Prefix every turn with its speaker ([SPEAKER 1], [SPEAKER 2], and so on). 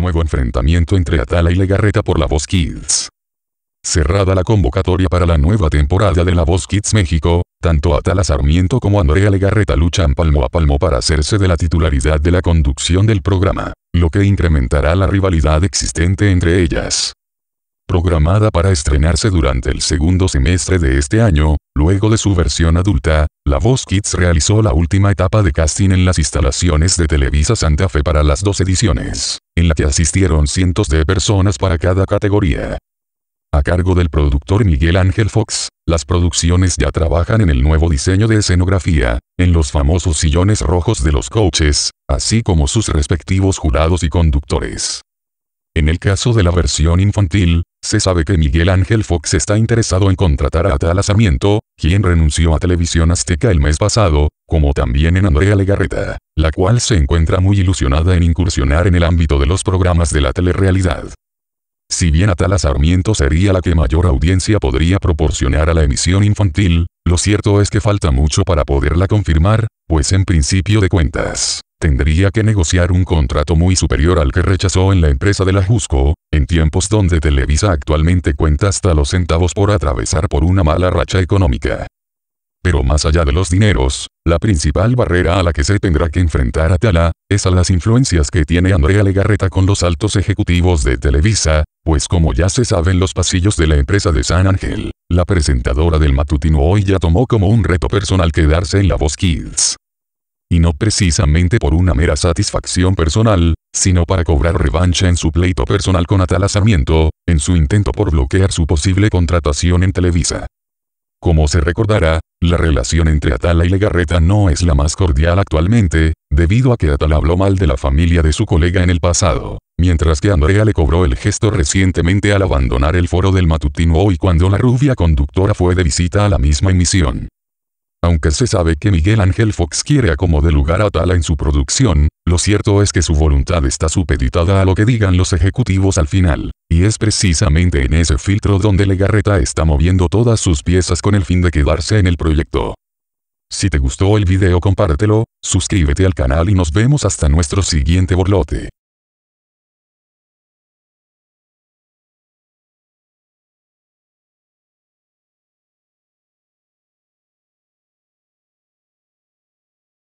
[SPEAKER 1] Nuevo enfrentamiento entre Atala y Legarreta por La Voz Kids. Cerrada la convocatoria para la nueva temporada de La Voz Kids México, tanto Atala Sarmiento como Andrea Legarreta luchan palmo a palmo para hacerse de la titularidad de la conducción del programa, lo que incrementará la rivalidad existente entre ellas. Programada para estrenarse durante el segundo semestre de este año, luego de su versión adulta, La Voz Kids realizó la última etapa de casting en las instalaciones de Televisa Santa Fe para las dos ediciones en la que asistieron cientos de personas para cada categoría. A cargo del productor Miguel Ángel Fox, las producciones ya trabajan en el nuevo diseño de escenografía, en los famosos sillones rojos de los coaches, así como sus respectivos jurados y conductores. En el caso de la versión infantil, se sabe que Miguel Ángel Fox está interesado en contratar a Atala Sarmiento, quien renunció a Televisión Azteca el mes pasado, como también en Andrea Legarreta, la cual se encuentra muy ilusionada en incursionar en el ámbito de los programas de la telerrealidad. Si bien Atala Sarmiento sería la que mayor audiencia podría proporcionar a la emisión infantil, lo cierto es que falta mucho para poderla confirmar, pues en principio de cuentas, tendría que negociar un contrato muy superior al que rechazó en la empresa de la Jusco, en tiempos donde Televisa actualmente cuenta hasta los centavos por atravesar por una mala racha económica. Pero más allá de los dineros, la principal barrera a la que se tendrá que enfrentar Atala, es a las influencias que tiene Andrea Legarreta con los altos ejecutivos de Televisa, pues como ya se sabe en los pasillos de la empresa de San Ángel, la presentadora del matutino hoy ya tomó como un reto personal quedarse en La Voz Kids no precisamente por una mera satisfacción personal, sino para cobrar revancha en su pleito personal con Atala Sarmiento, en su intento por bloquear su posible contratación en Televisa. Como se recordará, la relación entre Atala y Legarreta no es la más cordial actualmente, debido a que Atala habló mal de la familia de su colega en el pasado, mientras que Andrea le cobró el gesto recientemente al abandonar el foro del matutino hoy cuando la rubia conductora fue de visita a la misma emisión. Aunque se sabe que Miguel Ángel Fox quiere acomodar lugar a Tala en su producción, lo cierto es que su voluntad está supeditada a lo que digan los ejecutivos al final, y es precisamente en ese filtro donde Legarreta está moviendo todas sus piezas con el fin de quedarse en el proyecto. Si te gustó el video compártelo, suscríbete al canal y nos vemos hasta nuestro siguiente borlote.